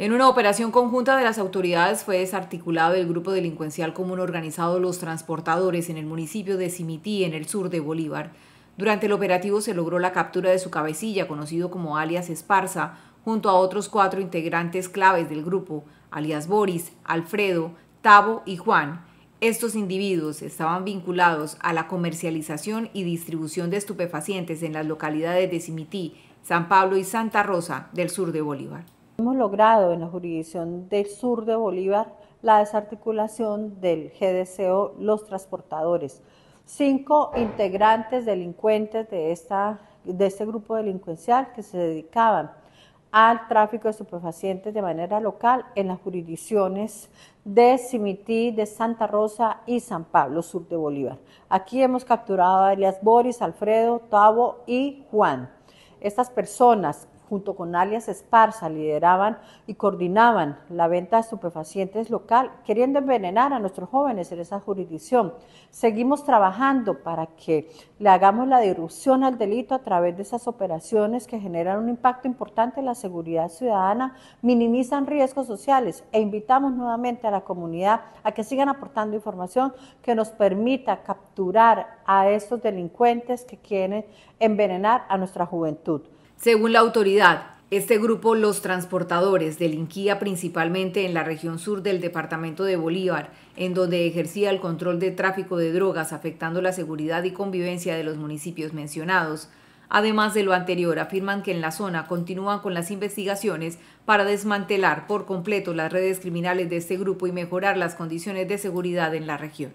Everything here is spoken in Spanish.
En una operación conjunta de las autoridades fue desarticulado el grupo delincuencial común organizado Los Transportadores en el municipio de Cimití, en el sur de Bolívar. Durante el operativo se logró la captura de su cabecilla, conocido como alias Esparza, junto a otros cuatro integrantes claves del grupo, alias Boris, Alfredo, Tavo y Juan. Estos individuos estaban vinculados a la comercialización y distribución de estupefacientes en las localidades de Cimití, San Pablo y Santa Rosa del sur de Bolívar. Hemos logrado en la jurisdicción del sur de Bolívar la desarticulación del GDCO Los Transportadores. Cinco integrantes delincuentes de, esta, de este grupo delincuencial que se dedicaban al tráfico de estupefacientes de manera local en las jurisdicciones de Cimití, de Santa Rosa y San Pablo, sur de Bolívar. Aquí hemos capturado a Elias Boris, Alfredo, Tavo y Juan. Estas personas junto con alias Esparza, lideraban y coordinaban la venta de estupefacientes local, queriendo envenenar a nuestros jóvenes en esa jurisdicción. Seguimos trabajando para que le hagamos la disrupción al delito a través de esas operaciones que generan un impacto importante en la seguridad ciudadana, minimizan riesgos sociales e invitamos nuevamente a la comunidad a que sigan aportando información que nos permita capturar a estos delincuentes que quieren envenenar a nuestra juventud. Según la autoridad, este grupo, los transportadores, delinquía principalmente en la región sur del departamento de Bolívar, en donde ejercía el control de tráfico de drogas, afectando la seguridad y convivencia de los municipios mencionados. Además de lo anterior, afirman que en la zona continúan con las investigaciones para desmantelar por completo las redes criminales de este grupo y mejorar las condiciones de seguridad en la región.